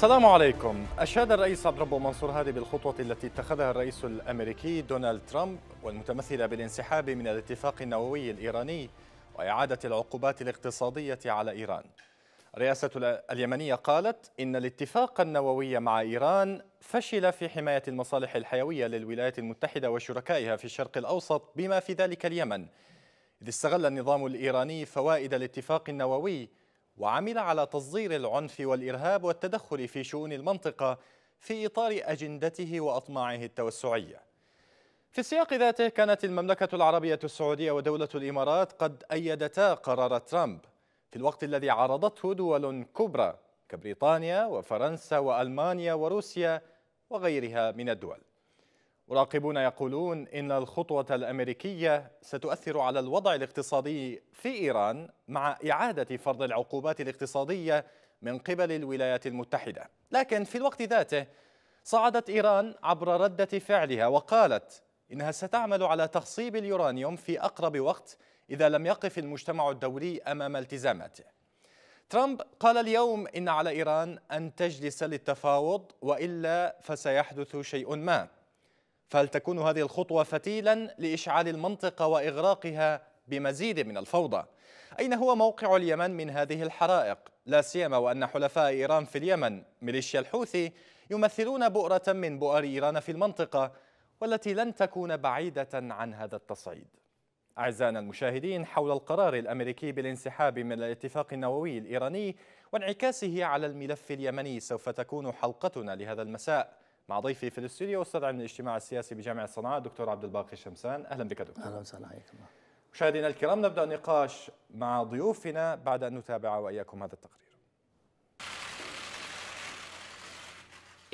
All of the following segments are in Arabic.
السلام عليكم أشاد الرئيس عبد ربه منصور هادي بالخطوة التي اتخذها الرئيس الأمريكي دونالد ترامب والمتمثلة بالانسحاب من الاتفاق النووي الإيراني وإعادة العقوبات الاقتصادية على إيران رئاسة اليمنية قالت إن الاتفاق النووي مع إيران فشل في حماية المصالح الحيوية للولايات المتحدة وشركائها في الشرق الأوسط بما في ذلك اليمن إذ استغل النظام الإيراني فوائد الاتفاق النووي وعمل على تصدير العنف والإرهاب والتدخل في شؤون المنطقة في إطار أجندته وأطماعه التوسعية في السياق ذاته كانت المملكة العربية السعودية ودولة الإمارات قد أيدتا قرار ترامب في الوقت الذي عرضته دول كبرى كبريطانيا وفرنسا وألمانيا وروسيا وغيرها من الدول مراقبون يقولون إن الخطوة الأمريكية ستؤثر على الوضع الاقتصادي في إيران مع إعادة فرض العقوبات الاقتصادية من قبل الولايات المتحدة لكن في الوقت ذاته صعدت إيران عبر ردة فعلها وقالت إنها ستعمل على تخصيب اليورانيوم في أقرب وقت إذا لم يقف المجتمع الدولي أمام التزاماته ترامب قال اليوم إن على إيران أن تجلس للتفاوض وإلا فسيحدث شيء ما فلتكون هذه الخطوة فتيلا لإشعال المنطقة وإغراقها بمزيد من الفوضى أين هو موقع اليمن من هذه الحرائق؟ لا سيما وأن حلفاء إيران في اليمن ميليشيا الحوثي يمثلون بؤرة من بؤر إيران في المنطقة والتي لن تكون بعيدة عن هذا التصعيد أعزائنا المشاهدين حول القرار الأمريكي بالانسحاب من الاتفاق النووي الإيراني وانعكاسه على الملف اليمني سوف تكون حلقتنا لهذا المساء مع ضيفي في الاستوديو استاذ علم الاجتماع السياسي بجامعه صنعاء الدكتور عبد الباقي شمسان اهلا بك دكتور اهلا وسهلا حياك الله مشاهدينا الكرام نبدا النقاش مع ضيوفنا بعد ان نتابع واياكم هذا التقرير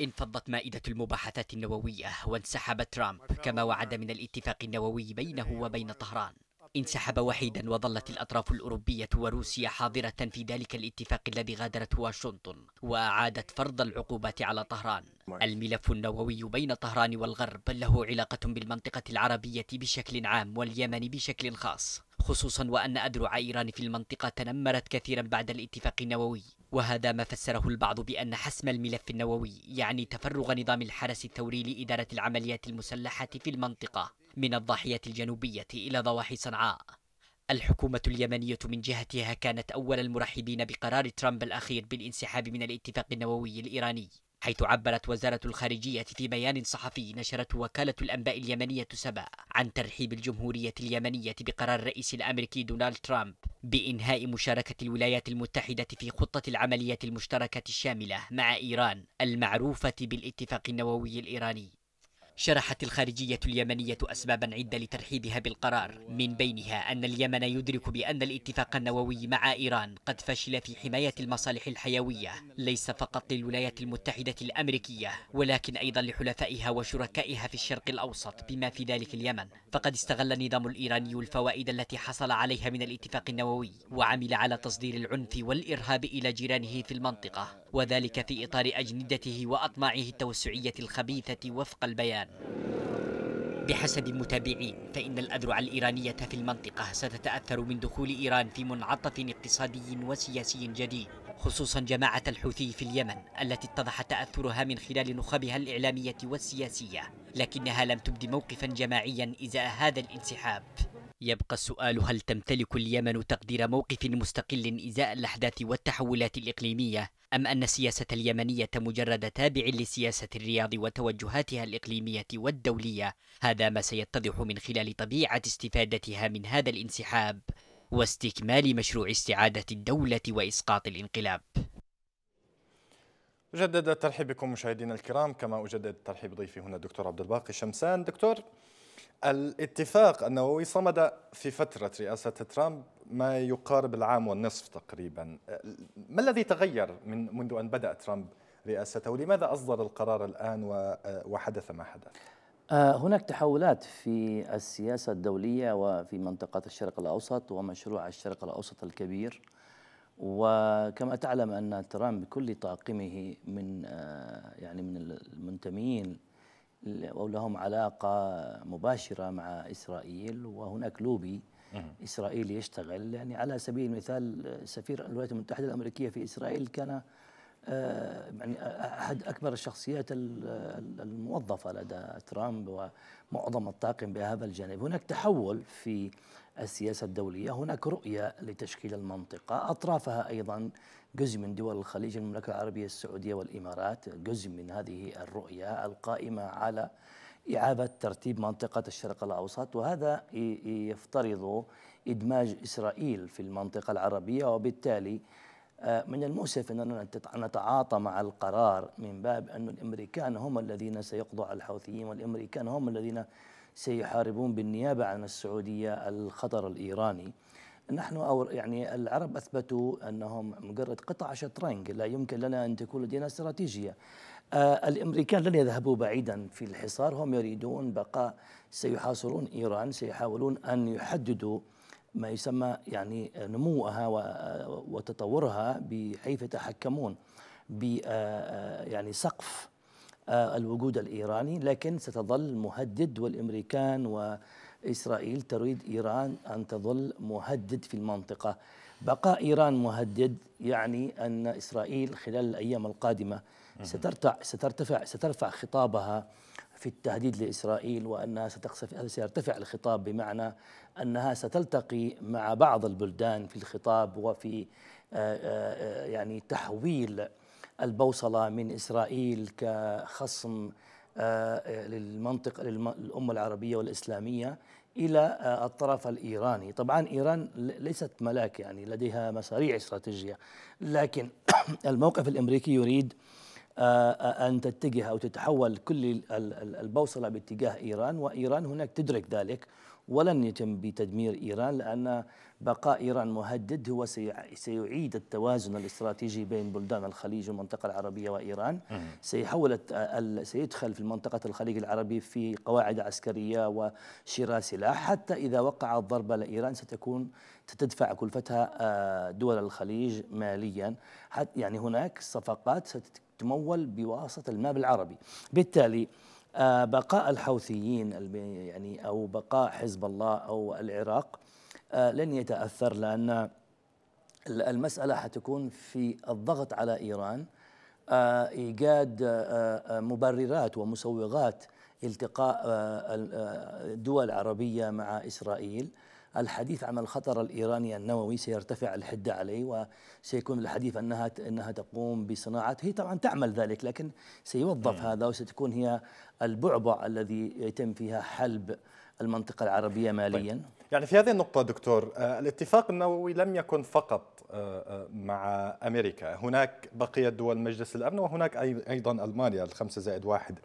انفضت مائدة المباحثات النووية وانسحب ترامب كما وعد من الاتفاق النووي بينه وبين طهران انسحب وحيدا وظلت الأطراف الأوروبية وروسيا حاضرة في ذلك الاتفاق الذي غادرت واشنطن وأعادت فرض العقوبات على طهران الملف النووي بين طهران والغرب له علاقة بالمنطقة العربية بشكل عام واليمن بشكل خاص خصوصا وأن أذرع إيران في المنطقة تنمرت كثيرا بعد الاتفاق النووي وهذا ما فسره البعض بأن حسم الملف النووي يعني تفرغ نظام الحرس الثوري لإدارة العمليات المسلحة في المنطقة من الضاحية الجنوبية إلى ضواحي صنعاء الحكومة اليمنية من جهتها كانت أول المرحبين بقرار ترامب الأخير بالانسحاب من الاتفاق النووي الإيراني حيث عبرت وزارة الخارجية في بيان صحفي نشرته وكالة الأنباء اليمنية سبا عن ترحيب الجمهورية اليمنية بقرار الرئيس الأمريكي دونالد ترامب بإنهاء مشاركة الولايات المتحدة في خطة العملية المشتركة الشاملة مع إيران المعروفة بالاتفاق النووي الإيراني شرحت الخارجية اليمنية أسبابا عدة لترحيبها بالقرار من بينها أن اليمن يدرك بأن الاتفاق النووي مع إيران قد فشل في حماية المصالح الحيوية ليس فقط للولايات المتحدة الأمريكية ولكن أيضا لحلفائها وشركائها في الشرق الأوسط بما في ذلك اليمن فقد استغل النظام الإيراني الفوائد التي حصل عليها من الاتفاق النووي وعمل على تصدير العنف والإرهاب إلى جيرانه في المنطقة وذلك في إطار أجندته وأطماعه التوسعية الخبيثة وفق البيان بحسب متابعين فإن الأذرع الإيرانية في المنطقة ستتأثر من دخول إيران في منعطف اقتصادي وسياسي جديد خصوصا جماعة الحوثي في اليمن التي اتضح تأثرها من خلال نخبها الإعلامية والسياسية لكنها لم تبدي موقفا جماعيا إزاء هذا الانسحاب يبقى السؤال هل تمتلك اليمن تقدير موقف مستقل ازاء الاحداث والتحولات الاقليميه ام ان السياسه اليمنيه مجرد تابع لسياسه الرياض وتوجهاتها الاقليميه والدوليه هذا ما سيتضح من خلال طبيعه استفادتها من هذا الانسحاب واستكمال مشروع استعاده الدوله واسقاط الانقلاب أجدد الترحيب بكم مشاهدينا الكرام كما أجدد ترحيب ضيفي هنا الدكتور عبد الباقي شمسان دكتور الاتفاق النووي صمد في فترة رئاسة ترامب ما يقارب العام والنصف تقريبا ما الذي تغير من منذ أن بدأ ترامب رئاسته لماذا أصدر القرار الآن وحدث ما حدث آه، هناك تحولات في السياسة الدولية وفي منطقة الشرق الأوسط ومشروع الشرق الأوسط الكبير وكما تعلم أن ترامب بكل طاقمه من آه، يعني من المنتمين أو لهم علاقة مباشرة مع إسرائيل وهناك لوبي إسرائيلي يشتغل يعني على سبيل المثال سفير الولايات المتحدة الأمريكية في إسرائيل كان آه، يعني آه، آه، احد اكبر الشخصيات الموظفه لدى ترامب ومعظم الطاقم بهذا الجانب، هناك تحول في السياسه الدوليه، هناك رؤيه لتشكيل المنطقه، اطرافها ايضا جزء من دول الخليج المملكه العربيه السعوديه والامارات، جزء من هذه الرؤيه القائمه على إعادة ترتيب منطقة الشرق الأوسط وهذا يفترض إدماج إسرائيل في المنطقة العربية وبالتالي آه، من المؤسف أننا نتعاطى مع القرار من باب أن الأمريكان هم الذين سيقضوا على الحوثيين والأمريكان هم الذين سيحاربون بالنيابة عن السعودية الخطر الإيراني نحن أو يعني العرب أثبتوا أنهم مجرد قطع شطرنج لا يمكن لنا أن تكون لدينا استراتيجية آه الامريكان لن يذهبوا بعيدا في الحصار هم يريدون بقاء سيحاصرون ايران سيحاولون ان يحددوا ما يسمى يعني نموها وتطورها بحيث يتحكمون ب آه، آه، يعني سقف آه، الوجود الايراني لكن ستظل مهدد والامريكان واسرائيل تريد إيران أن تظل مهدد في المنطقة بقاء إيران مهدد يعني أن إسرائيل خلال الأيام القادمة سترتع سترتفع سترفع خطابها في التهديد لإسرائيل وأنها ستقصف سيرتفع الخطاب بمعنى أنها ستلتقي مع بعض البلدان في الخطاب وفي آه، آه، يعني تحويل البوصلة من إسرائيل كخصم آه، للمنطقة للأمة العربية والإسلامية إلى الطرف الإيراني طبعا إيران ليست ملاك يعني لديها مشاريع استراتيجية لكن الموقف الأمريكي يريد أن تتجه أو تتحول كل البوصلة باتجاه إيران وإيران هناك تدرك ذلك ولن يتم بتدمير إيران لأن بقاء إيران مهدد هو سيعيد التوازن الاستراتيجي بين بلدان الخليج والمنطقة العربية وإيران سيحول سيدخل في منطقة الخليج العربي في قواعد عسكرية وشراء سلاح حتى إذا وقعت الضربة لإيران ستكون تدفع كلفتها دول الخليج ماليا يعني هناك صفقات تمول بواسطة الماء العربي بالتالي آه، بقاء الحوثيين يعني أو بقاء حزب الله أو العراق آه، لن يتأثر لأن المسألة حتكون في الضغط على إيران آه، إيجاد مبررات ومسوغات التقاء دول عربية مع إسرائيل الحديث عن الخطر الإيراني النووي سيرتفع الحدة عليه وسيكون الحديث أنها أنها تقوم بصناعة هي طبعا تعمل ذلك لكن سيوظف هذا وستكون هي البعبع الذي يتم فيها حلب المنطقة العربية طيب. ماليا يعني في هذه النقطة دكتور آه، الاتفاق النووي لم يكن فقط آه، آه، مع أمريكا هناك بقيه دول مجلس الأمن وهناك أيضا ألمانيا الخمسة زائد واحد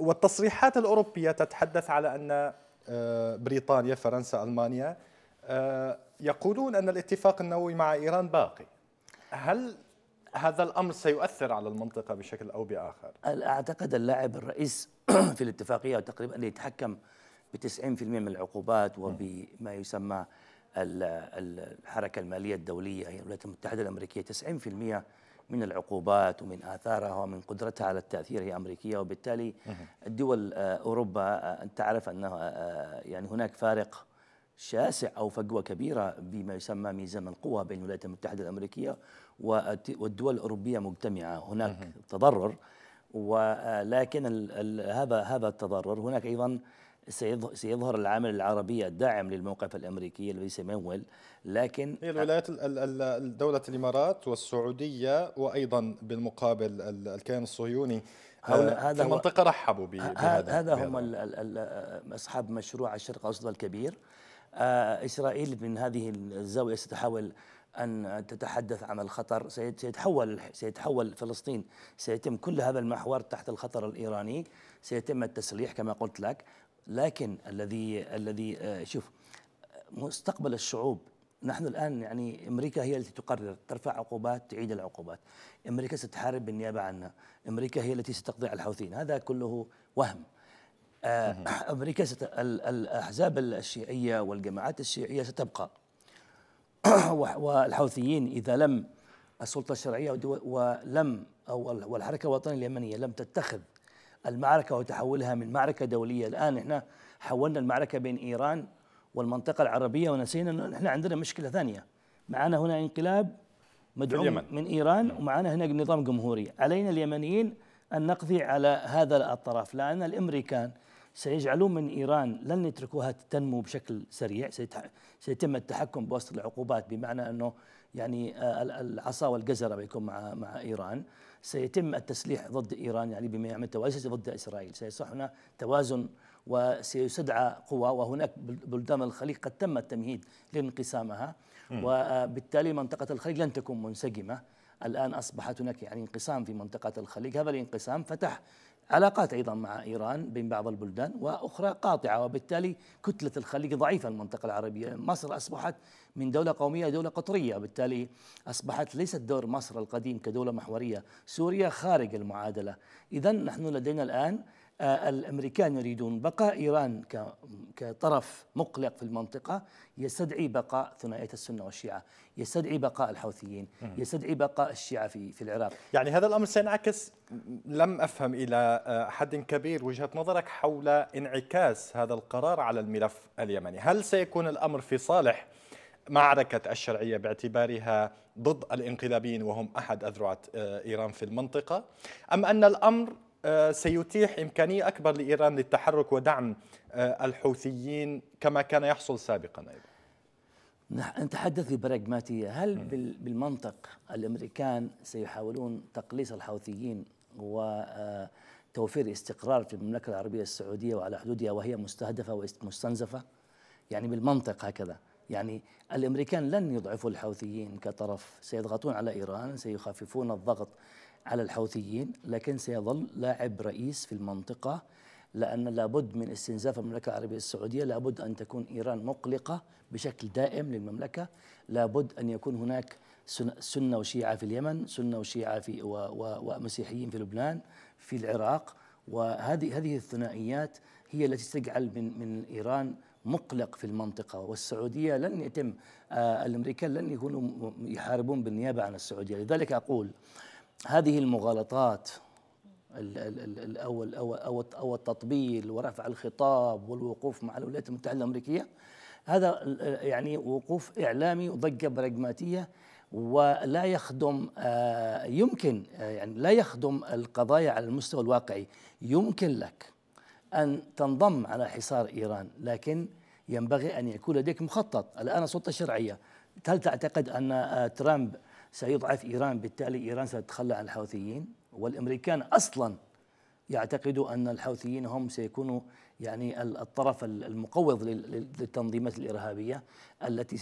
والتصريحات الأوروبية تتحدث على أن آه، بريطانيا فرنسا ألمانيا آه، يقولون أن الاتفاق النووي مع إيران باقي هل هذا الأمر سيؤثر على المنطقة بشكل أو بآخر أعتقد اللاعب الرئيس في الاتفاقية تقريبا اللي يتحكم ب 90% من العقوبات وبما يسمى الحركة المالية الدولية هي الولايات المتحدة الأمريكية 90% من العقوبات ومن آثارها ومن قدرتها على التأثير هي أمريكية وبالتالي الدول آه، أوروبا آه، أنت تعرف أن آه، يعني هناك فارق شاسع أو فجوة كبيرة بما يسمى ميزان القوى بين الولايات المتحدة الأمريكية والدول الأوروبية مجتمعة هناك تضرر ولكن هذا هذا التضرر هناك أيضا سيظهر العامل العربي الداعم للموقف الامريكي الذي سيمول لكن هي الولايات دوله الامارات والسعوديه وايضا بالمقابل الكيان الصهيوني هذا في المنطقه رحبوا بهذا هذا هم آه، اصحاب مشروع الشرق الاوسط الكبير آه، اسرائيل من هذه الزاويه ستحاول أن تتحدث عن الخطر سيتحول سيتحول فلسطين سيتم كل هذا المحور تحت الخطر الإيراني سيتم التسليح كما قلت لك لكن الذي الذي آه، شوف مستقبل الشعوب نحن الآن يعني أمريكا هي التي تقرر ترفع عقوبات تعيد العقوبات أمريكا ستحارب بالنيابة عنا أمريكا هي التي ستقضي على الحوثيين هذا كله وهم آه، أمريكا ست... الأحزاب الشيعية والجماعات الشيعية ستبقى والحوثيين إذا لم السلطة الشرعية ولم أو والحركة الوطنية اليمنية لم تتخذ المعركة وتحولها من معركة دولية الآن إحنا حولنا المعركة بين إيران والمنطقة العربية ونسينا أنه إحنا عندنا مشكلة ثانية معنا هنا انقلاب مدعوم من إيران ومعنا هنا نظام جمهوري علينا اليمنيين أن نقضي على هذا الطرف لأن الأمريكان سيجعلون من إيران لن يتركوها تنمو بشكل سريع سيتم التحكم بوسط العقوبات بمعنى أنه يعني آه، العصا والجزره بيكون مع مع ايران سيتم التسليح ضد ايران يعني بما يعمل تواجد ضد اسرائيل سيصبح هنا توازن وسيستدعى قوى وهناك بلدان الخليج قد تم التمهيد لانقسامها وبالتالي آه، منطقه الخليج لن تكون منسجمه الان اصبحت هناك يعني انقسام في منطقه الخليج هذا الانقسام فتح علاقات ايضا مع ايران بين بعض البلدان واخرى قاطعه وبالتالي كتله الخليج ضعيفه المنطقه العربيه، مصر اصبحت من دوله قوميه دوله قطريه، وبالتالي اصبحت ليست دور مصر القديم كدوله محوريه، سوريا خارج المعادله، اذا نحن لدينا الان آه، الامريكان يريدون بقاء ايران كطرف مقلق في المنطقه يستدعي بقاء ثنائيه السنه والشيعه، يستدعي بقاء الحوثيين يستدعي بقاء الشيعة في, في العراق يعني هذا الأمر سينعكس لم أفهم إلى آه، حد كبير وجهة نظرك حول انعكاس هذا القرار على الملف اليمني هل سيكون الأمر في صالح معركة الشرعية باعتبارها ضد الانقلابيين وهم أحد أذرع آه، إيران في المنطقة أم أن الأمر آه، سيتيح إمكانية أكبر لإيران للتحرك ودعم الحوثيين كما كان يحصل سابقا أيضا نتحدث ببراغماتية هل بالمنطق الأمريكان سيحاولون تقليص الحوثيين وتوفير آه، استقرار في المملكة العربية السعودية وعلى حدودها وهي مستهدفة ومستنزفة يعني بالمنطق هكذا يعني الأمريكان لن يضعفوا الحوثيين كطرف سيضغطون على إيران سيخففون الضغط على الحوثيين لكن سيظل لاعب رئيس في المنطقة لأن لابد من استنزاف المملكة العربية السعودية لابد أن تكون إيران مقلقة بشكل دائم للمملكة لابد أن يكون هناك سنة وشيعة في اليمن سنة وشيعة في ومسيحيين في لبنان في العراق وهذه هذه الثنائيات هي التي تجعل من من إيران مقلق في المنطقة والسعودية لن يتم آه الأمريكان لن يكونوا يحاربون بالنيابة عن السعودية لذلك أقول هذه المغالطات أو, أو, أو, أو التطبيل ورفع الخطاب والوقوف مع الولايات المتحدة الأمريكية هذا يعني وقوف إعلامي وضجة براغماتية ولا يخدم آه، يمكن آه، يعني لا يخدم القضايا على المستوى الواقعي يمكن لك أن تنضم على حصار إيران لكن ينبغي أن يكون لديك مخطط الآن سلطة شرعية هل تعتقد أن آه، ترامب سيضعف إيران بالتالي إيران ستتخلى عن الحوثيين والامريكان اصلا يعتقدوا ان الحوثيين هم سيكونوا يعني الطرف المقوض للتنظيمات الارهابيه التي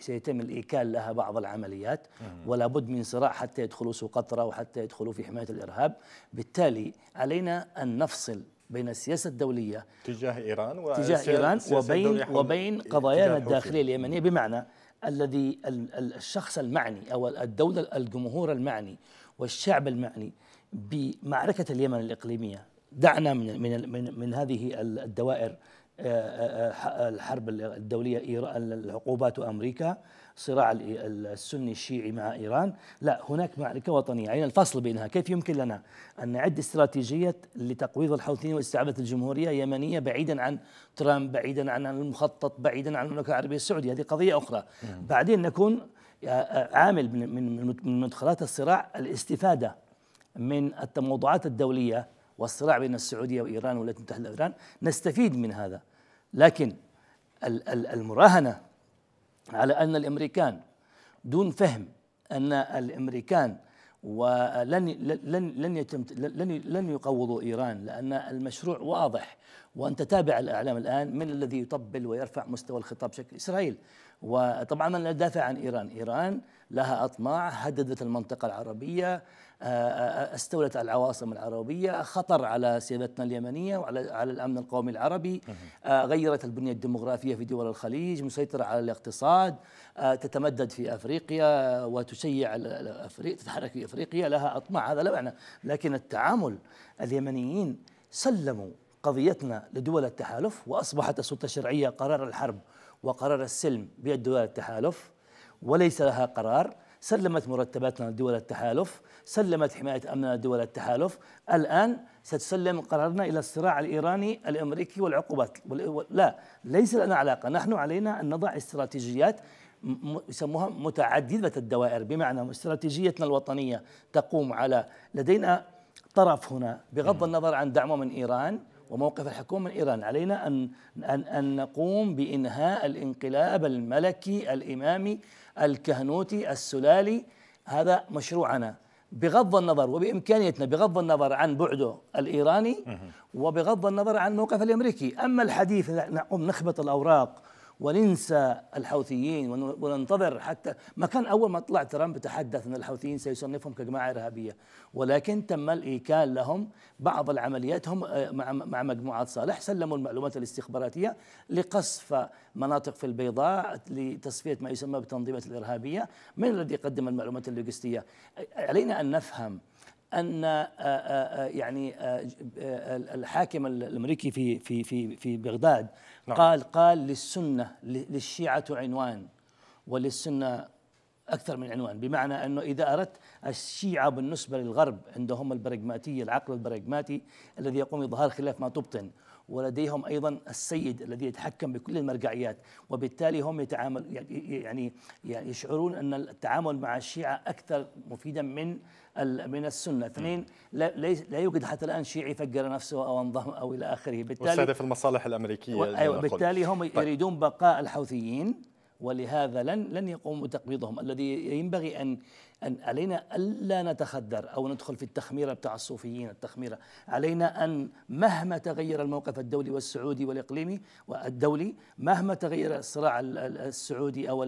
سيتم الايكال لها بعض العمليات ولا بد من صراع حتى يدخلوا سوق قطره وحتى يدخلوا في حمايه الارهاب بالتالي علينا ان نفصل بين السياسة الدولية تجاه إيران تجاه إيران وبين وبين قضايانا الداخلية اليمنية بمعنى الذي الشخص المعني أو الدولة الجمهور المعني والشعب المعني بمعركة اليمن الإقليمية دعنا من من من, من هذه الدوائر آه، آه، الحرب الدولية العقوبات وأمريكا صراع السني الشيعي مع إيران لا هناك معركة وطنية علينا يعني الفصل بينها كيف يمكن لنا أن نعد استراتيجية لتقويض الحوثيين واستعادة الجمهورية يمنية بعيدا عن ترامب بعيدا عن المخطط بعيدا عن المملكة العربية السعودية هذه قضية أخرى بعدين نكون آه، عامل من من مدخلات الصراع الاستفادة من التموضعات الدولية والصراع بين السعودية وإيران والولايات المتحدة وإيران نستفيد من هذا لكن المراهنة على أن الأمريكان دون فهم أن الأمريكان ولن لن لن يتم لن لن يقوضوا ايران لان المشروع واضح وانت تابع الاعلام الان من الذي يطبل ويرفع مستوى الخطاب بشكل اسرائيل وطبعا من لا دافع عن ايران ايران لها أطماع هددت المنطقة العربية آه، آه، استولت على العواصم العربية خطر على سيادتنا اليمنية وعلى على الأمن القومي العربي آه، غيرت البنية الديمغرافية في دول الخليج مسيطرة على الاقتصاد تتمدد في أفريقيا وتشيع أفريقيا تتحرك في أفريقيا لها أطماع هذا لا معنى لكن التعامل اليمنيين سلموا قضيتنا لدول التحالف وأصبحت السلطة الشرعية قرار الحرب وقرار السلم بيد دول التحالف وليس لها قرار سلمت مرتباتنا لدول التحالف سلمت حماية أمننا لدول التحالف الآن ستسلم قرارنا إلى الصراع الإيراني الأمريكي والعقوبات لا ليس لنا علاقة نحن علينا أن نضع استراتيجيات يسموها متعددة الدوائر بمعنى استراتيجيتنا الوطنية تقوم على لدينا طرف هنا بغض النظر عن دعمه من إيران وموقف الحكومة من إيران علينا أن, أن, أن نقوم بإنهاء الانقلاب الملكي الإمامي الكهنوتي السلالي هذا مشروعنا بغض النظر وبامكانيتنا بغض النظر عن بعده الايراني وبغض النظر عن الموقف الامريكي، اما الحديث نقوم نخبط الاوراق وننسى الحوثيين وننتظر حتى ما كان أول ما طلع ترامب تحدث أن الحوثيين سيصنفهم كجماعة إرهابية ولكن تم الإيكال لهم بعض هم آه، مع مجموعات صالح سلموا المعلومات الاستخباراتية لقصف مناطق في البيضاء لتصفية ما يسمى بالتنظيمات الإرهابية من الذي قدم المعلومات اللوجستية علينا أن نفهم ان يعني الحاكم الامريكي في في في في بغداد نعم. قال قال للسنه للشيعه عنوان وللسنه اكثر من عنوان بمعنى انه اذا اردت الشيعه بالنسبه للغرب عندهم البراغماتيه العقل البراغماتي الذي يقوم باظهار خلاف ما تبطن ولديهم ايضا السيد الذي يتحكم بكل المرجعيات وبالتالي هم يتعامل يعني, يعني يشعرون ان التعامل مع الشيعه اكثر مفيدا من من السنه اثنين لا, لا يوجد حتى الان شيعي فجر نفسه او انضم او الى اخره بالتالي في المصالح الامريكيه ايوه بالتالي هم طيب. يريدون بقاء الحوثيين ولهذا لن لن يقوموا تقبيضهم الذي ينبغي ان أن علينا ألا نتخدر أو ندخل في التخميرة بتاع الصوفيين التخميرة علينا أن مهما تغير الموقف الدولي والسعودي والإقليمي والدولي مهما تغير الصراع السعودي أو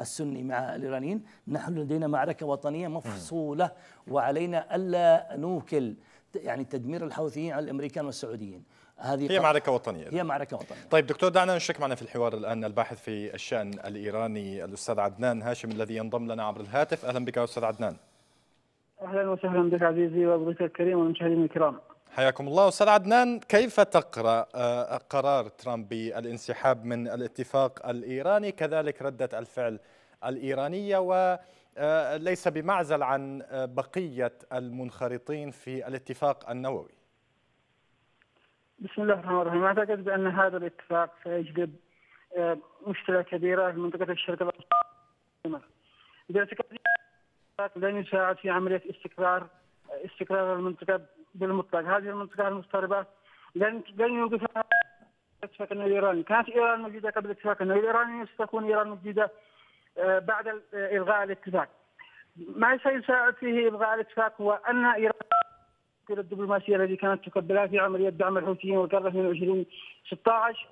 السني مع الإيرانيين نحن لدينا معركة وطنية مفصولة وعلينا ألا نوكل يعني تدمير الحوثيين على الامريكان والسعوديين هذه هي معركة وطنية هي معركة وطنية طيب دكتور دعنا نشرك معنا في الحوار الآن الباحث في الشأن الإيراني الأستاذ عدنان هاشم الذي ينضم لنا عبر الهاتف أهلا بك أستاذ عدنان أهلا وسهلا بك عزيزي وضيفك الكريم والمشاهدين الكرام حياكم الله استاذ عدنان كيف تقرا آه، قرار ترامب بالانسحاب من الاتفاق الايراني كذلك رده الفعل الايرانيه وليس آه، بمعزل عن آه، بقيه المنخرطين في الاتفاق النووي بسم الله الرحمن الرحيم اعتقد بان هذا الاتفاق سيجلب آه، مشكله كبيره في منطقه الشرق الاوسط. لن يساعد في عمليه استقرار آه، استقرار المنطقه بالمطلق، هذه المنطقه المضطربه لن لن يوقفها الاتفاق الايراني، كانت ايران موجوده قبل الاتفاق النووي الايراني ستكون ايران موجوده آه، بعد الغاء الاتفاق. ما سيساعد فيه الغاء الاتفاق هو ان ايران الى الدبلوماسيه التي كانت تقبلها في عمليه دعم الحوثيين والقرن 22 16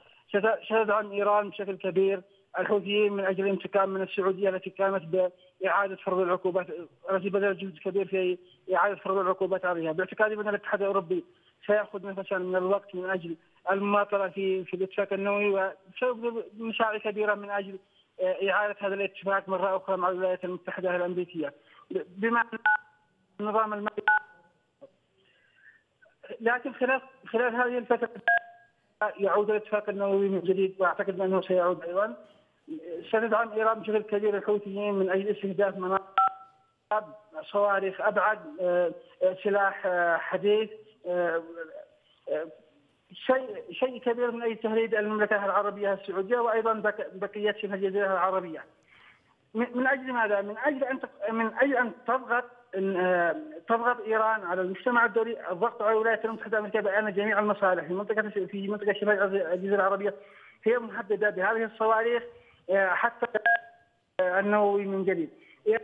ستدعم ايران بشكل كبير الحوثيين من اجل الانتقام من السعوديه التي كانت باعاده فرض العقوبات التي بذلت جهد كبير في اعاده فرض العقوبات عليها، باعتقادي بان الاتحاد الاوروبي سياخذ نفسا من الوقت من اجل المماطله في في الاتفاق النووي وسيبذل مشاعر كبيره من اجل آه، اعاده هذا الاتفاق مره اخرى مع الولايات المتحده الامريكيه بما ان النظام المالي لكن خلال خلال هذه الفتره يعود الاتفاق النووي من جديد واعتقد انه سيعود ايضا ستدعم ايران بشكل كبير الحوثيين من اجل استهداف مناطق صواريخ ابعد آه، سلاح آه، حديث آه، شيء شيء كبير من اي تهديد المملكه العربيه السعوديه وايضا بقيه شبه الجزيره العربيه من اجل ماذا؟ من اجل ان من اجل ان تضغط ان آه، تضغط ايران على المجتمع الدولي الضغط على الولايات المتحده الامريكيه بان جميع المصالح في منطقه في منطقه شمال الجزيره العربيه هي محدده بهذه الصواريخ آه، حتى آه، النووي من جديد. ايران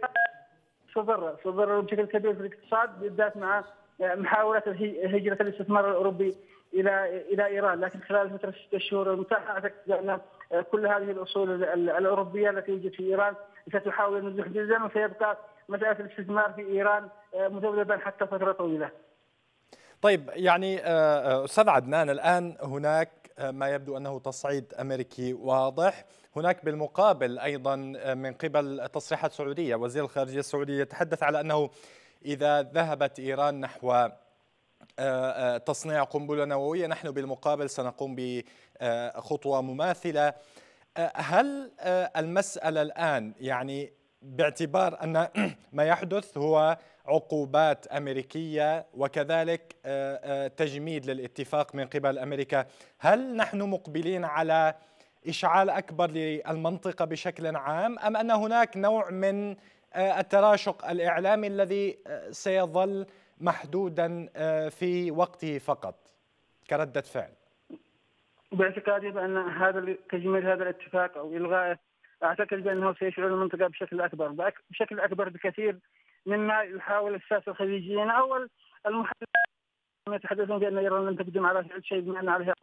تضر تضر بشكل كبير في الاقتصاد بالذات مع محاوله هجره الاستثمار الاوروبي الى الى ايران لكن خلال فتره ست شهور المتاحه اعتقد ان كل هذه الاصول الاوروبيه التي يوجد في ايران ستحاول النزوح جزءا وسيبقى مساله الاستثمار في ايران آه، مذبذبا حتى فتره طويله. طيب يعني آه، آه، استاذ عدنان الان هناك ما يبدو انه تصعيد امريكي واضح، هناك بالمقابل ايضا من قبل تصريحات سعوديه، وزير الخارجيه السعودي يتحدث على انه اذا ذهبت ايران نحو تصنيع قنبله نوويه نحن بالمقابل سنقوم بخطوه مماثله هل المساله الان يعني باعتبار أن ما يحدث هو عقوبات أمريكية وكذلك آه، آه، تجميد للاتفاق من قبل أمريكا هل نحن مقبلين على إشعال أكبر للمنطقة بشكل عام أم أن هناك نوع من آه، التراشق الإعلامي الذي سيظل محدودا في وقته فقط كردة فعل باعتقادي بأن هذا تجميل هذا الاتفاق أو إلغائه اعتقد بانه سيشعر المنطقه بشكل اكبر بشكل اكبر بكثير مما يحاول الساسه الخليجيين يعني او المحللين يتحدثون بان ايران لم تقدم على فعل شيء بما ان عليها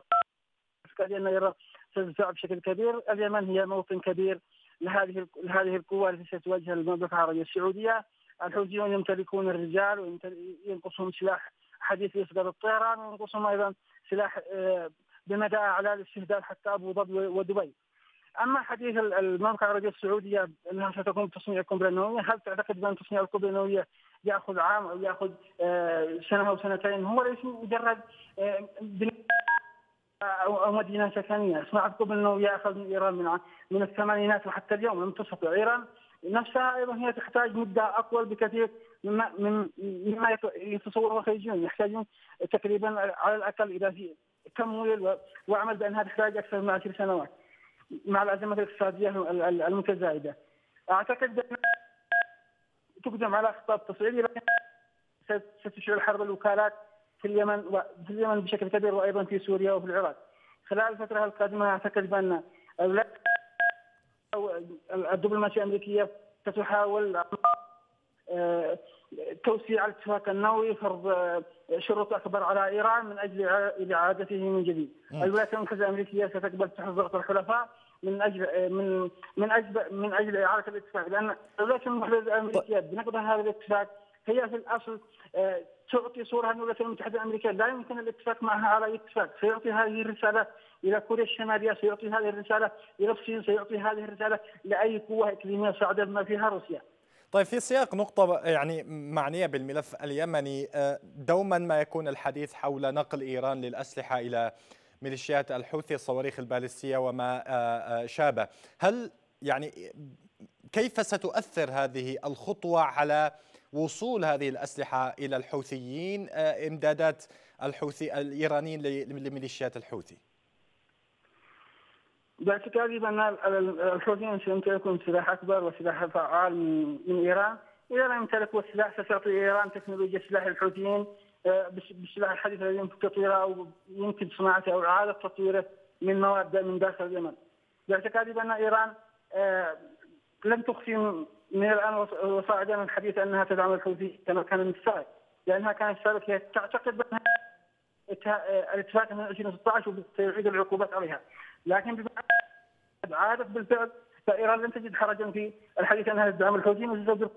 بان ايران ستدفع بشكل كبير، اليمن هي موطن كبير لهذه لهذه القوه التي ستواجه المملكه العربيه السعوديه، الحوثيون يمتلكون الرجال وينقصهم سلاح حديث يصدر الطيران وينقصهم ايضا سلاح آه، بمدى اعلى الاستهداف حتى ابو ظبي ودبي. اما حديث المملكه العربيه السعوديه انها ستقوم بتصنيع القنبلة النووية، هل تعتقد بان تصنيع القنبله النوويه ياخذ عام او ياخذ آه، سنه او سنتين؟ هو ليس مجرد آه، بناء او مدينه سكنيه، صناعه القنبله النوويه ياخذ من ايران من من الثمانينات وحتى اليوم لم تستطع ايران نفسها ايضا هي تحتاج مده اطول بكثير مما مما يتصوره الخليجيون، يحتاجون تقريبا على الاقل اذا في تمويل وعمل بانها تحتاج اكثر من عشر سنوات. مع الازمات الاقتصاديه المتزايده اعتقد ان تقدم على خطاب تصعيدي لكن ستشعل حرب الوكالات في اليمن وفي اليمن بشكل كبير وايضا في سوريا وفي العراق خلال الفتره القادمه اعتقد بان الدبلوماسيه الامريكيه ستحاول آه، توسيع الاتفاق النووي فرض آه، شروط اكبر على ايران من اجل اعادته من جديد. الولايات المتحده الامريكيه ستقبل تحت ضغط الحلفاء من اجل آه، من من اجل من اجل اعاده الاتفاق لان الولايات المتحده الامريكيه بنقض هذا الاتفاق هي في الاصل آه، تعطي صوره ان الولايات المتحده الامريكيه لا يمكن الاتفاق معها على اي اتفاق، سيعطي هذه الرساله الى كوريا الشماليه، سيعطي هذه الرساله الى الصين، سيعطي هذه الرساله لاي قوه اقليميه صاعده بما فيها روسيا. طيب في سياق نقطة يعني معنية بالملف اليمني آه، دوما ما يكون الحديث حول نقل إيران للأسلحة إلى ميليشيات الحوثي الصواريخ البالستية وما آه، آه، شابه هل يعني كيف ستؤثر هذه الخطوة على وصول هذه الأسلحة إلى الحوثيين إمدادات الحوثي الإيرانيين لميليشيات الحوثي باعتقادي بان الحوثيين سيمتلكون سلاح اكبر وسلاح فعال من ايران، اذا لم يمتلكوا السلاح ستعطي ايران تكنولوجيا سلاح الحوثيين آه، بالسلاح الحديث الذي يمكن تطويره او يمكن صناعته او اعاده تطويره من مواد من داخل اليمن. باعتقادي بان ايران آه، لن تخفي من الان وصاعدا الحديث انها تدعم الحوثي كما كان من السابق لانها كانت السابق تعتقد بانها آه، الاتفاق من 2016 وسيعيد العقوبات عليها. لكن بما عادت بالفعل فايران لن تجد حرجا في الحديث عن هذا الدعم الحوثي وجود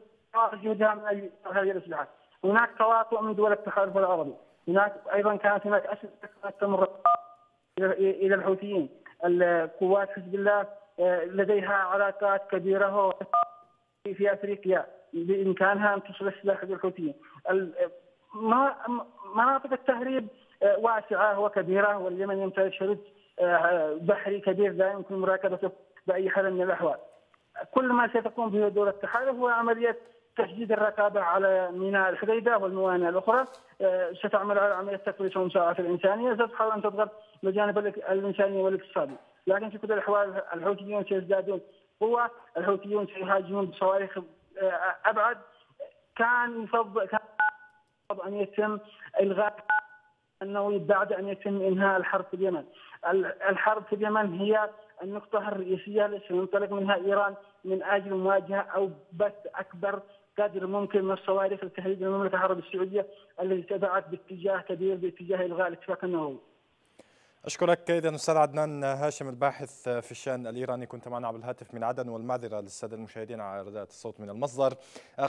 جهودها من هذه الاسلحه. هناك تواطؤ من دول التحالف العربي، هناك ايضا كانت هناك اسلحه تمر الى الحوثيين، القوات حزب الله آه، لديها علاقات كبيره في افريقيا بامكانها ان تصل السلاح للحوثيين. مناطق التهريب آه، واسعه وكبيره واليمن يمتلك شرط بحري كبير لا يمكن مراقبته باي حال من الاحوال. كل ما ستقوم به دول التحالف هو عمليه تشديد الرقابه على ميناء الحديده والموانئ الاخرى آه، ستعمل على عمليه تقليص المساعدات الانسانيه ستحاول ان تضغط بالجانب الانساني والاقتصادي، لكن في كل الاحوال الحوثيون سيزدادون قوه، الحوثيون سيهاجمون بصواريخ آه، ابعد كان يفضل كان يفضل ان يتم الغاء النووي بعد ان يتم انهاء الحرب في اليمن، الحرب في اليمن هي النقطة الرئيسية التي ينطلق منها إيران من أجل مواجهة أو بث أكبر قدر ممكن من الصواريخ لتهديد المملكة العربية السعودية التي تبعت باتجاه كبير باتجاه إلغاء الاتفاق النووي. أشكرك إذا أستاذ عدنان هاشم الباحث في الشأن الإيراني كنت معنا على الهاتف من عدن والمعذرة للسادة المشاهدين على إرداءة الصوت من المصدر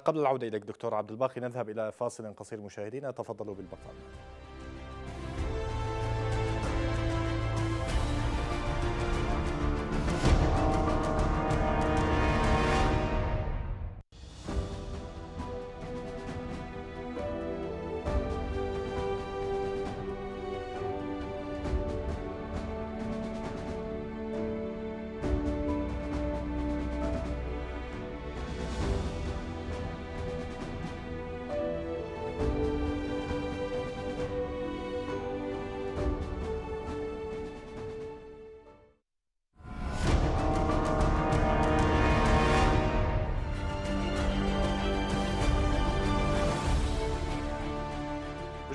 قبل العودة إليك دكتور عبد الباقي نذهب إلى فاصل قصير مشاهدينا تفضلوا بالبقاء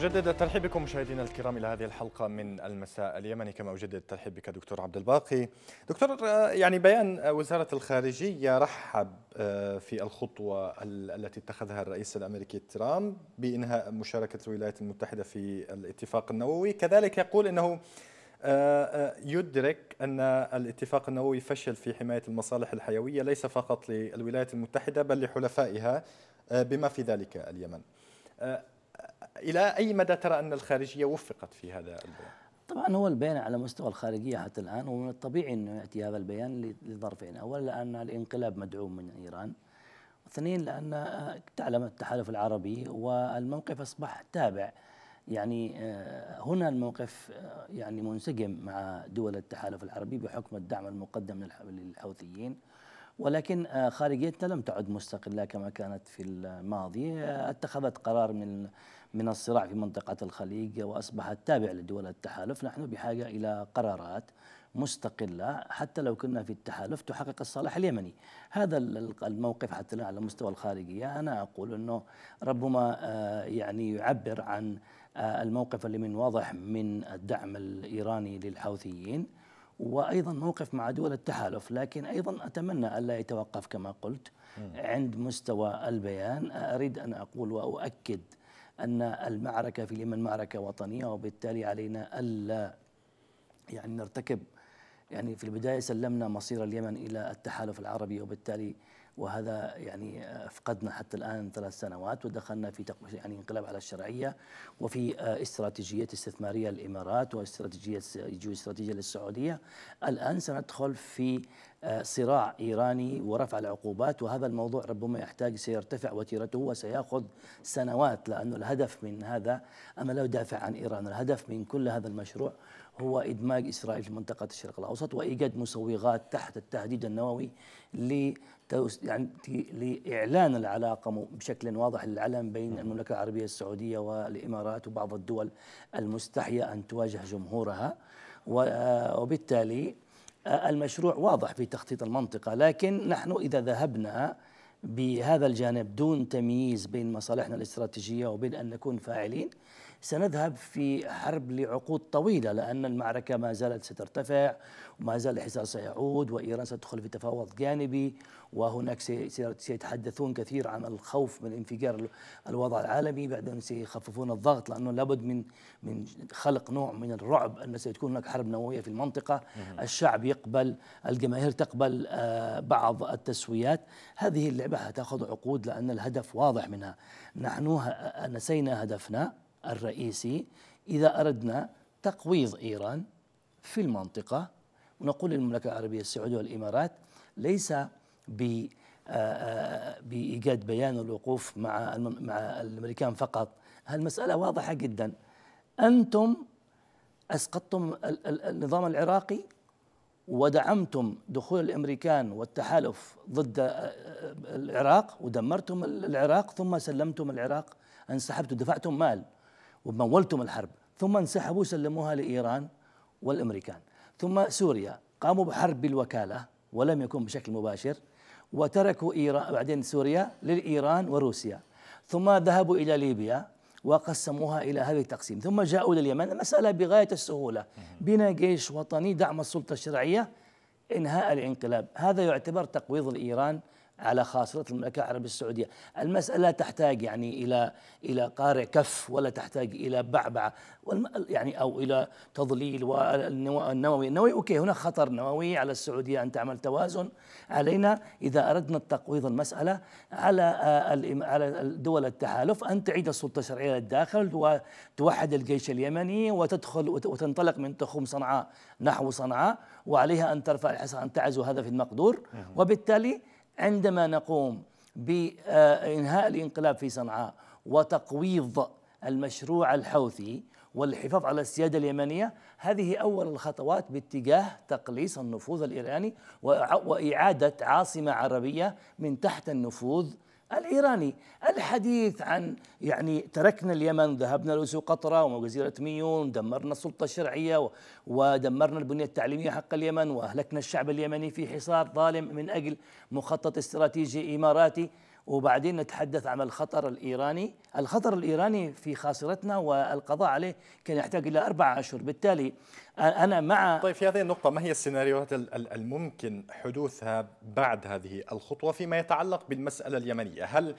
أجدد الترحيب بكم مشاهدينا الكرام إلى هذه الحلقة من المساء اليمني كما أجدد الترحيب بك دكتور عبد الباقي دكتور آه، يعني بيان آه، وزارة الخارجية رحب آه، في الخطوة التي اتخذها الرئيس الأمريكي ترامب بإنهاء مشاركة الولايات المتحدة في الاتفاق النووي كذلك يقول أنه يدرك أن الاتفاق النووي فشل في حماية المصالح الحيوية ليس فقط للولايات المتحدة بل لحلفائها بما في ذلك اليمن الى اي مدى ترى ان الخارجيه وفقت في هذا البيان؟ طبعا هو البيان على مستوى الخارجيه حتى الان ومن الطبيعي انه ياتي هذا البيان لظرفين، اولا لان الانقلاب مدعوم من ايران. واثنين لان تعلم التحالف العربي والموقف اصبح تابع. يعني آه، هنا الموقف آه، يعني منسجم مع دول التحالف العربي بحكم الدعم المقدم للحوثيين ولكن آه، خارجيتنا لم تعد مستقله كما كانت في الماضي اتخذت قرار من من الصراع في منطقة الخليج وأصبحت تابعة لدول التحالف نحن بحاجة إلى قرارات مستقلة حتى لو كنا في التحالف تحقق الصالح اليمني هذا الموقف حتى على مستوى الخارجية أنا أقول أنه ربما آه، يعني يعبر عن آه، الموقف اللي من واضح من الدعم الإيراني للحوثيين وايضا موقف مع دول التحالف لكن ايضا اتمنى الا يتوقف كما قلت عند مستوى البيان اريد ان اقول واؤكد أن المعركة في اليمن معركة وطنية وبالتالي علينا ألا يعني نرتكب يعني في البداية سلمنا مصير اليمن إلى التحالف العربي وبالتالي وهذا يعني أفقدنا حتى الآن ثلاث سنوات ودخلنا في يعني انقلاب على الشرعية وفي آه، استراتيجية استثمارية للإمارات واستراتيجية استراتيجية للسعودية الآن سندخل في آه، صراع إيراني ورفع العقوبات وهذا الموضوع ربما يحتاج سيرتفع وتيرته وسيأخذ سنوات لأنه الهدف من هذا انا لا ادافع عن إيران الهدف من كل هذا المشروع هو إدماج إسرائيل في منطقة الشرق الأوسط وإيجاد مسوغات تحت التهديد النووي ل يعني لإعلان العلاقة بشكل واضح للعلن بين نعم. المملكة العربية السعودية والإمارات وبعض الدول المستحية أن تواجه جمهورها آه، وبالتالي آه، المشروع واضح في تخطيط المنطقة لكن نحن إذا ذهبنا بهذا الجانب دون تمييز بين مصالحنا الاستراتيجية وبين أن نكون فاعلين سنذهب في حرب لعقود طويلة لأن المعركة ما زالت سترتفع وما زال الحصار سيعود وإيران ستدخل في تفاوض جانبي وهناك سيتحدثون كثير عن الخوف من انفجار الوضع العالمي بعدين سيخففون الضغط لأنه لابد من من خلق نوع من الرعب أن ستكون هناك حرب نووية في المنطقة الشعب يقبل الجماهير تقبل آه، بعض التسويات هذه اللعبة هتأخذ عقود لأن الهدف واضح منها نحن نسينا هدفنا الرئيسي إذا أردنا تقويض إيران في المنطقة ونقول للمملكة العربية السعودية والإمارات ليس ب آه، آه، بإيجاد بيان والوقوف مع مع الأمريكان فقط المسألة واضحة جدا أنتم أسقطتم النظام العراقي ودعمتم دخول الامريكان والتحالف ضد آه، العراق ودمرتم العراق ثم سلمتم العراق انسحبتم دفعتم مال ومولتم الحرب ثم انسحبوا سلموها لإيران والأمريكان ثم سوريا قاموا بحرب بالوكالة ولم يكن بشكل مباشر وتركوا إيران بعدين سوريا للإيران وروسيا ثم ذهبوا إلى ليبيا وقسموها إلى هذه التقسيم ثم جاءوا لليمن مسألة بغاية السهولة بنا جيش وطني دعم السلطة الشرعية إنهاء الانقلاب هذا يعتبر تقويض الإيران على خاصرة المملكة العربية السعودية المسألة تحتاج يعني إلى إلى قارع كف ولا تحتاج إلى بعبعة يعني أو إلى تضليل والنووي النووي أوكي هنا خطر نووي على السعودية أن تعمل توازن علينا إذا أردنا التقويض المسألة على آه، على دول التحالف أن تعيد السلطة الشرعية للداخل وتوحد الجيش اليمني وتدخل وتنطلق من تخوم صنعاء نحو صنعاء وعليها أن ترفع الحصار أن تعزو في المقدور نعم. وبالتالي عندما نقوم بانهاء الانقلاب في صنعاء وتقويض المشروع الحوثي والحفاظ على السياده اليمنيه هذه اول الخطوات باتجاه تقليص النفوذ الايراني واعاده عاصمه عربيه من تحت النفوذ الإيراني الحديث عن يعني تركنا اليمن ذهبنا لأسو قطرة وجزيرة ميون دمرنا السلطة الشرعية ودمرنا البنية التعليمية حق اليمن وأهلكنا الشعب اليمني في حصار ظالم من أجل مخطط استراتيجي إماراتي وبعدين نتحدث عن الخطر الإيراني الخطر الإيراني في خاصرتنا والقضاء عليه كان يحتاج إلى أربعة أشهر بالتالي أنا مع طيب في هذه النقطة ما هي السيناريوهات الممكن حدوثها بعد هذه الخطوة فيما يتعلق بالمسألة اليمنية هل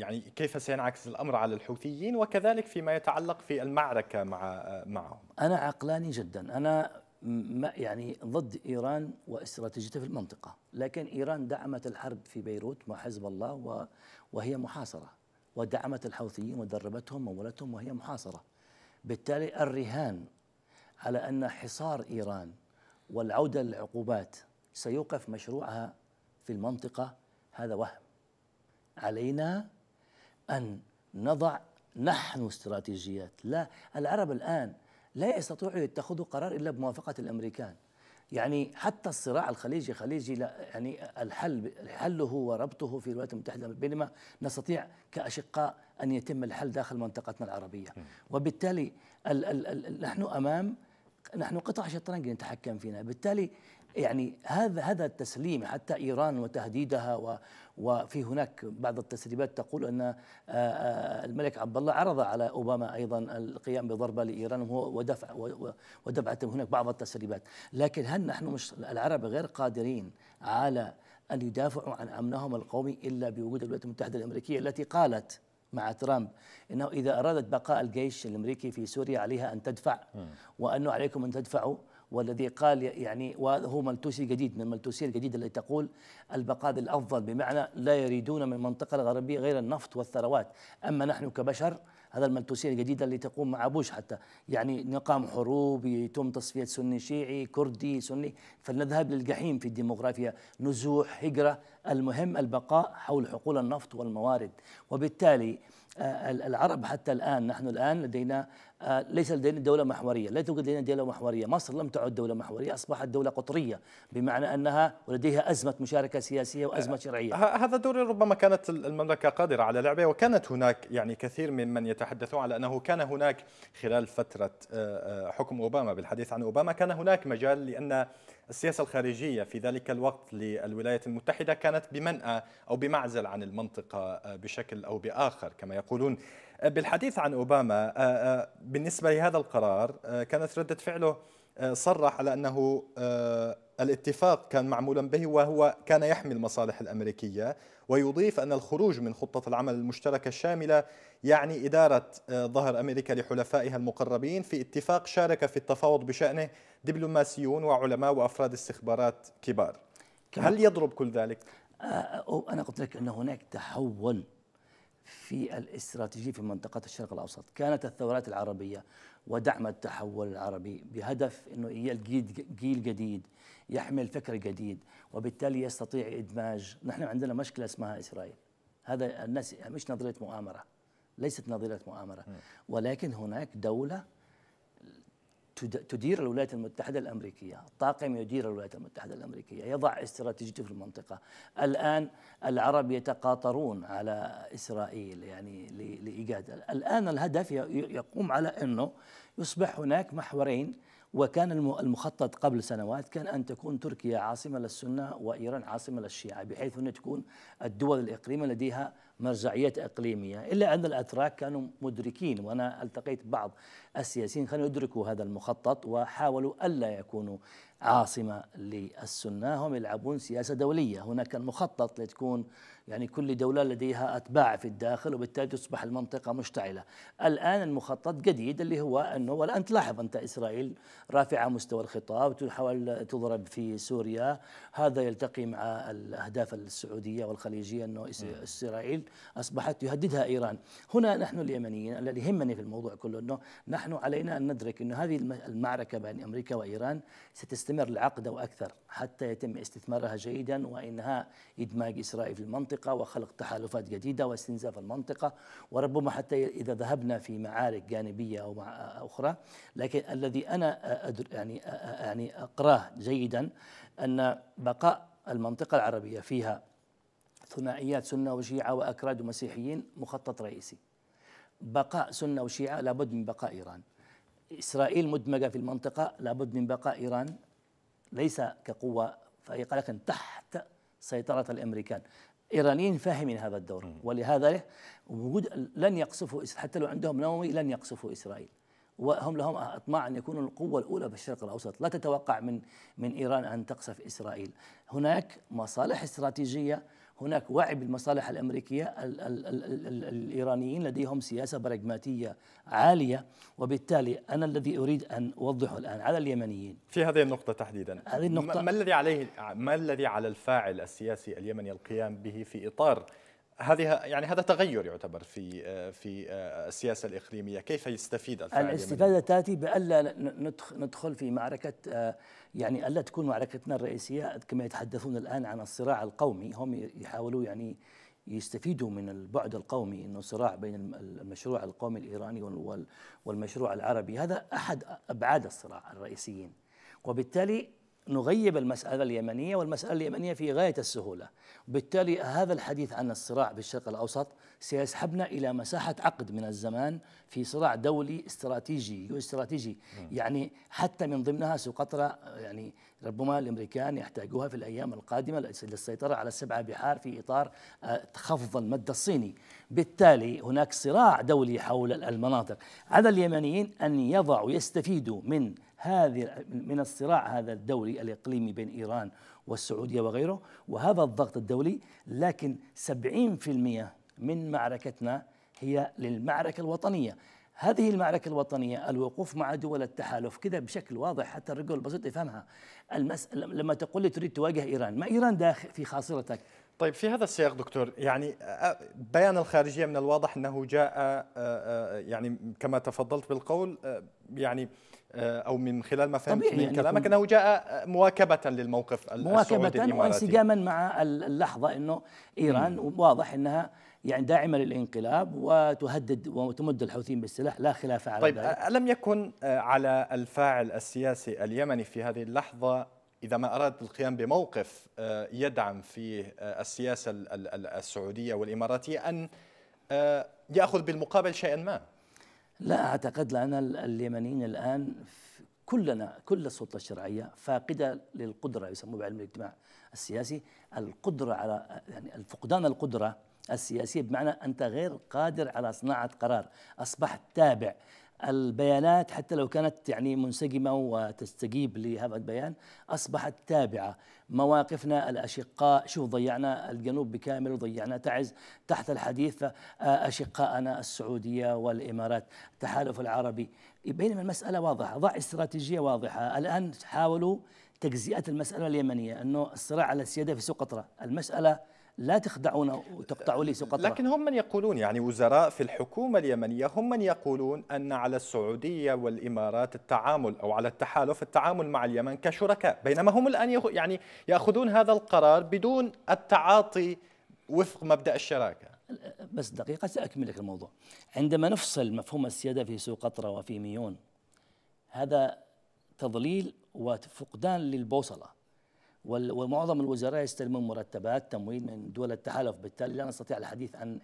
يعني كيف سينعكس الامر على الحوثيين وكذلك فيما يتعلق في المعركه مع معهم. انا عقلاني جدا، انا ما يعني ضد إيران واستراتيجيتها في المنطقة لكن إيران دعمت الحرب في بيروت مع حزب الله وهي محاصرة ودعمت الحوثيين ودربتهم ومولتهم وهي محاصرة بالتالي الرهان على أن حصار إيران والعودة للعقوبات سيوقف مشروعها في المنطقة هذا وهم علينا أن نضع نحن استراتيجيات لا العرب الآن لا يستطيعوا يتخذوا قرار إلا بموافقة الأمريكان يعني حتى الصراع الخليجي خليجي لا يعني الحل حله وربطه في الولايات المتحده بينما نستطيع كاشقاء ان يتم الحل داخل منطقتنا العربيه وبالتالي ال ال ال نحن امام نحن قطع شطرنج نتحكم فينا بالتالي يعني هذا هذا التسليم حتى ايران وتهديدها و وفي هناك بعض التسريبات تقول ان آه، آه، الملك عبد الله عرض على اوباما ايضا القيام بضربه لايران وهو ودفع ودفعت هناك بعض التسريبات، لكن هل نحن مش العرب غير قادرين على ان يدافعوا عن امنهم القومي الا بوجود الولايات المتحده الامريكيه التي قالت مع ترامب انه اذا ارادت بقاء الجيش الامريكي في سوريا عليها ان تدفع وانه عليكم ان تدفعوا والذي قال يعني وهو ملتوسي جديد من ملتوسي الجديد التي تقول البقاء الأفضل بمعنى لا يريدون من المنطقة الغربية غير النفط والثروات أما نحن كبشر هذا الملتوسية الجديدة اللي تقوم مع بوش حتى يعني نقام حروب يتم تصفية سني شيعي كردي سني فلنذهب للجحيم في الديموغرافيا نزوح هجرة المهم البقاء حول حقول النفط والموارد وبالتالي آه، العرب حتى الآن نحن الآن لدينا آه، ليس لدينا دولة محورية لا توجد لدينا دولة محورية مصر لم تعد دولة محورية أصبحت دولة قطرية بمعنى أنها ولديها أزمة مشاركة سياسية وأزمة آه، شرعية هذا دور ربما كانت المملكة قادرة على لعبه وكانت هناك يعني كثير من من يتحدثون على أنه كان هناك خلال فترة حكم أوباما بالحديث عن أوباما كان هناك مجال لأن السياسة الخارجية في ذلك الوقت للولايات المتحدة كانت بمنأى أو بمعزل عن المنطقة آه، بشكل أو بآخر كما يقولون آه، بالحديث عن أوباما آه، بالنسبة لهذا القرار كانت ردة فعله آه، صرح على أنه آه، الاتفاق كان معمولا به وهو كان يحمي المصالح الأمريكية ويضيف أن الخروج من خطة العمل المشتركة الشاملة يعني إدارة آه، ظهر أمريكا لحلفائها المقربين في اتفاق شارك في التفاوض بشأنه دبلوماسيون وعلماء وأفراد استخبارات كبار هل يضرب كل ذلك؟ أنا قلت لك أن هناك تحول في الاستراتيجية في منطقة الشرق الأوسط كانت الثورات العربية ودعم التحول العربي بهدف أنه جيل جديد يحمل فكر جديد وبالتالي يستطيع إدماج نحن عندنا مشكلة اسمها إسرائيل هذا الناس مش نظرية مؤامرة ليست نظرية مؤامرة ولكن هناك دولة تدير الولايات المتحدة الأمريكية الطاقم يدير الولايات المتحدة الأمريكية يضع استراتيجيته في المنطقة الآن العرب يتقاطرون على إسرائيل يعني لإيجاد الآن الهدف يقوم على أنه يصبح هناك محورين وكان المخطط قبل سنوات كان أن تكون تركيا عاصمة للسنة وإيران عاصمة للشيعة بحيث أن تكون الدول الإقليمية لديها مرجعية إقليمية إلا أن الأتراك كانوا مدركين وأنا التقيت بعض السياسيين كانوا يدركوا هذا المخطط وحاولوا ألا يكونوا عاصمة للسنة هم يلعبون سياسة دولية هناك المخطط لتكون يعني كل دولة لديها أتباع في الداخل وبالتالي تصبح المنطقة مشتعلة الآن المخطط جديد اللي هو أنه والآن تلاحظ أنت إسرائيل رافعة مستوى الخطاب تحاول تضرب في سوريا هذا يلتقي مع الأهداف السعودية والخليجية أنه إسرائيل أصبحت يهددها إيران هنا نحن اليمنيين الذي يهمني في الموضوع كله أنه نحن علينا أن ندرك أن هذه المعركة بين أمريكا وإيران ستستمر تستمر العقدة وأكثر حتى يتم استثمارها جيدا وإنهاء إدماج إسرائيل في المنطقة وخلق تحالفات جديدة واستنزاف المنطقة وربما حتى إذا ذهبنا في معارك جانبية أو مع أخرى لكن الذي أنا أدر يعني يعني أقراه جيدا أن بقاء المنطقة العربية فيها ثنائيات سنة وشيعة وأكراد ومسيحيين مخطط رئيسي بقاء سنة وشيعة لابد من بقاء إيران إسرائيل مدمجة في المنطقة لابد من بقاء إيران ليس كقوة فريق لكن تحت سيطرة الأمريكان ايرانيين فاهمين هذا الدور ولهذا وجود لن يقصفوا حتى لو عندهم نووي لن يقصفوا اسرائيل وهم لهم اطماع ان يكونوا القوه الاولى في الشرق الاوسط، لا تتوقع من من ايران ان تقصف اسرائيل. هناك مصالح استراتيجيه هناك وعي بالمصالح الأمريكية ال ال ال الـ الإيرانيين لديهم سياسة براغماتية عالية وبالتالي أنا الذي أريد أن أوضحه الآن على اليمنيين في هذه النقطة تحديدا هذه النقطة ما الذي عليه ما الذي على الفاعل السياسي اليمني القيام به في إطار هذه يعني هذا تغير يعتبر في آه، في آه، السياسه الاقليميه كيف يستفيد الفاعل الاستفاده تاتي بالا ندخل في معركه آه، يعني الا تكون معركتنا الرئيسيه كما يتحدثون الان عن الصراع القومي هم يحاولوا يعني يستفيدوا من البعد القومي انه صراع بين المشروع القومي الايراني والمشروع العربي هذا احد ابعاد الصراع الرئيسيين وبالتالي نغيب المسألة اليمنية والمسألة اليمنية في غاية السهولة بالتالي هذا الحديث عن الصراع بالشرق الأوسط سيسحبنا إلى مساحة عقد من الزمان في صراع دولي استراتيجي استراتيجي يعني حتى من ضمنها سقطرى يعني ربما الامريكان يحتاجوها في الايام القادمه للسيطره على السبعه بحار في اطار آه، خفض المد الصيني، بالتالي هناك صراع دولي حول المناطق، على اليمنيين ان يضعوا يستفيدوا من هذه من الصراع هذا الدولي الإقليمي بين إيران والسعودية وغيره وهذا الضغط الدولي لكن 70% من معركتنا هي للمعركة الوطنية هذه المعركة الوطنية الوقوف مع دول التحالف كذا بشكل واضح حتى الرجل البسيط يفهمها المس... لما تقول لي تريد تواجه إيران ما إيران داخل في خاصرتك طيب في هذا السياق دكتور يعني بيان الخارجية من الواضح أنه جاء يعني كما تفضلت بالقول يعني آه، او من خلال ما فهمت من يعني كلامك انه جاء مواكبه للموقف مواكبه وانسجاما مع اللحظه انه ايران مم. واضح انها يعني داعمه للانقلاب وتهدد وتمد الحوثيين بالسلاح لا خلاف على طيب ذلك الم يكن آه، على الفاعل السياسي اليمني في هذه اللحظه اذا ما اراد القيام بموقف آه، يدعم فيه السياسه السعوديه والاماراتيه ان ياخذ بالمقابل شيئا ما لا اعتقد لان اليمنيين الان كلنا كل السلطه الشرعيه فاقده للقدره يسموه بعلم الاجتماع السياسي القدره على يعني الفقدان القدره السياسيه بمعنى انت غير قادر على صناعه قرار اصبحت تابع البيانات حتى لو كانت يعني منسجمه وتستجيب لهذا البيان اصبحت تابعه مواقفنا الاشقاء شوف ضيعنا الجنوب بكامل وضيعنا تعز تحت الحديث اشقائنا السعوديه والامارات التحالف العربي بينما المساله واضحه ضع استراتيجيه واضحه الان حاولوا تجزئه المساله اليمنيه انه الصراع على السياده في سقطرى المساله لا تخدعون وتقطعوا لي قطر لكن هم من يقولون يعني وزراء في الحكومة اليمنية هم من يقولون أن على السعودية والإمارات التعامل أو على التحالف التعامل مع اليمن كشركاء بينما هم الآن يعني يأخذون هذا القرار بدون التعاطي وفق مبدأ الشراكة بس دقيقة سأكمل لك الموضوع عندما نفصل مفهوم السيادة في سوق قطرة وفي ميون هذا تضليل وفقدان للبوصلة ومعظم الوزراء يستلمون مرتبات تموين من دول التحالف بالتالي لا نستطيع الحديث عن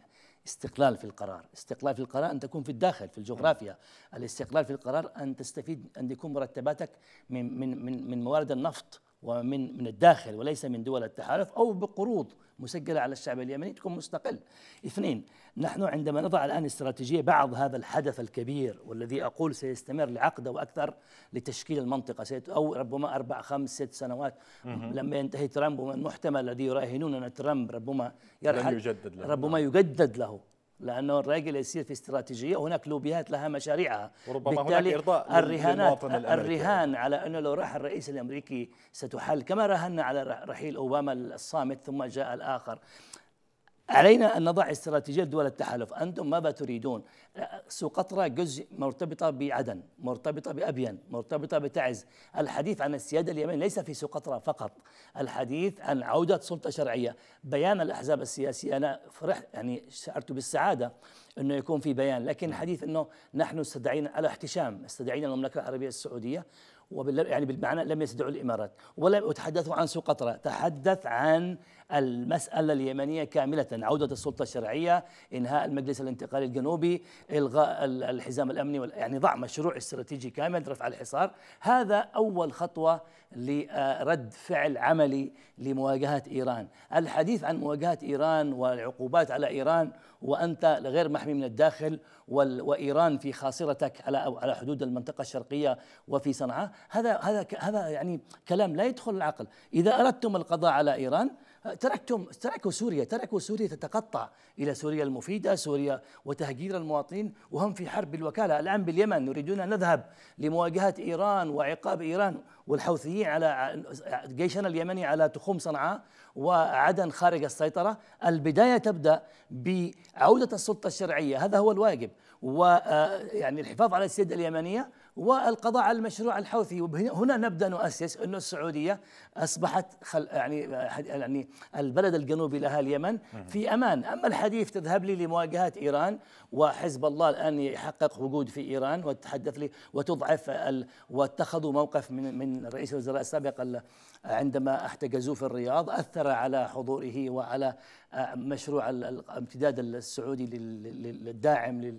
استقلال في القرار استقلال في القرار أن تكون في الداخل في الجغرافيا الاستقلال في القرار أن تستفيد أن تكون مرتباتك من, من, من, من موارد النفط ومن من الداخل وليس من دول التحالف أو بقروض مسجلة على الشعب اليمني تكون مستقل اثنين نحن عندما نضع الآن استراتيجية بعض هذا الحدث الكبير والذي أقول سيستمر لعقد وأكثر لتشكيل المنطقة أو ربما أربع خمس ست سنوات لما ينتهي ترامب ومن المحتمل الذي يراهنون أن ترامب ربما يرحل ربما يجدد له نعم. لانه الراجل يصير في استراتيجيه وهناك لوبيات لها مشاريعها وربما هناك ارضاء الرهانات الرهان على انه لو راح الرئيس الامريكي ستحل كما رهن على رحيل اوباما الصامت ثم جاء الاخر علينا أن نضع استراتيجية دول التحالف أنتم ماذا تريدون سوق قطرة جزء مرتبطة بعدن مرتبطة بأبين مرتبطة بتعز الحديث عن السيادة اليمين ليس في سوق قطرة فقط الحديث عن عودة سلطة شرعية بيان الأحزاب السياسية أنا فرحت يعني شعرت بالسعادة أنه يكون في بيان لكن الحديث نعم. أنه نحن استدعينا على احتشام استدعينا المملكة العربية السعودية وبال يعني بالمعنى لم يستدعوا الامارات ولا يتحدثوا عن سوق قطره تحدث عن المسألة اليمنية كاملة عودة السلطة الشرعية إنهاء المجلس الانتقالي الجنوبي إلغاء الحزام الأمني يعني ضع مشروع استراتيجي كامل رفع الحصار هذا أول خطوة لرد فعل عملي لمواجهة إيران الحديث عن مواجهة إيران والعقوبات على إيران وأنت غير محمي من الداخل وإيران في خاصرتك على على حدود المنطقة الشرقية وفي صنعاء هذا هذا هذا يعني كلام لا يدخل العقل إذا أردتم القضاء على إيران تركتم تركوا سوريا تركوا سوريا تتقطع إلى سوريا المفيدة سوريا وتهجير المواطنين وهم في حرب الوكالة الآن باليمن يريدون أن نذهب لمواجهة إيران وعقاب إيران والحوثيين على جيشنا اليمني على تخوم صنعاء وعدن خارج السيطرة البداية تبدأ بعودة السلطة الشرعية هذا هو الواجب ويعني آه، الحفاظ على السيادة اليمنية والقضاء على المشروع الحوثي وهنا نبدا نؤسس انه السعوديه اصبحت خل يعني يعني البلد الجنوبي لها اليمن في امان، اما الحديث تذهب لي لمواجهه ايران وحزب الله الان يحقق وجود في ايران وتتحدث لي وتضعف واتخذوا موقف من من رئيس الوزراء السابق عندما احتجزوه في الرياض اثر على حضوره وعلى مشروع الامتداد السعودي للداعم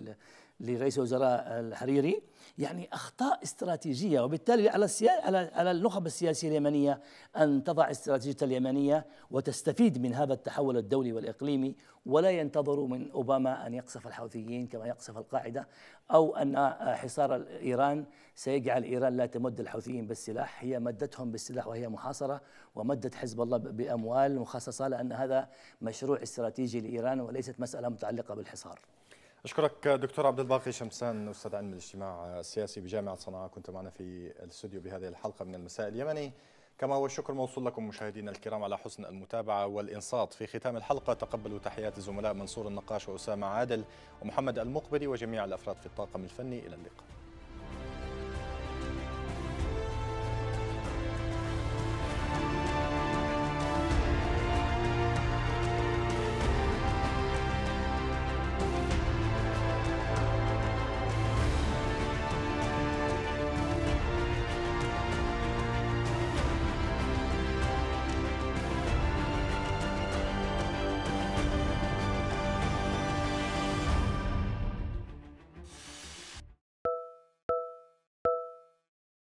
لرئيس الوزراء الحريري يعني اخطاء استراتيجيه وبالتالي على على على النخب السياسيه اليمنيه ان تضع استراتيجيتها اليمنيه وتستفيد من هذا التحول الدولي والاقليمي ولا ينتظروا من اوباما ان يقصف الحوثيين كما يقصف القاعده او ان حصار ايران سيجعل ايران لا تمد الحوثيين بالسلاح هي مدتهم بالسلاح وهي محاصره ومدت حزب الله بأموال مخصصة لأن هذا مشروع استراتيجي لإيران وليست مسألة متعلقة بالحصار أشكرك دكتور عبد الباقي شمسان أستاذ علم الاجتماع السياسي بجامعة صنعاء كنت معنا في الاستوديو بهذه الحلقة من المساء اليمني كما هو الشكر موصول لكم مشاهدينا الكرام على حسن المتابعة والإنصات في ختام الحلقة تقبلوا تحيات الزملاء منصور النقاش وأسامة عادل ومحمد المقبري وجميع الأفراد في الطاقم الفني إلى اللقاء